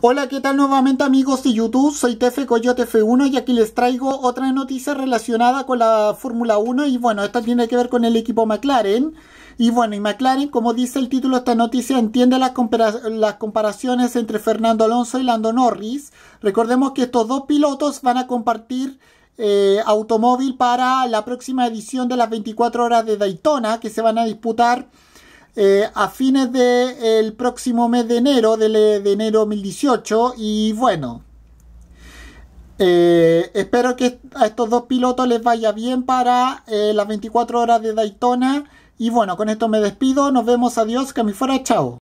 Hola, ¿qué tal nuevamente amigos de YouTube? Soy Tefe Coyote F1 y aquí les traigo otra noticia relacionada con la Fórmula 1 y bueno, esta tiene que ver con el equipo McLaren. Y bueno, y McLaren, como dice el título de esta noticia, entiende las, comparaciones entre Fernando Alonso y Lando Norris. Recordemos que estos dos pilotos van a compartir eh, automóvil para la próxima edición de las 24 horas de Daytona que se van a disputar eh, a fines del el próximo mes de enero, de, enero 2018. Y bueno, eh, espero que a estos dos pilotos les vaya bien para eh, las 24 horas de Daytona. Y bueno, con esto me despido. Nos vemos. Adiós. Que me fuera. Chao.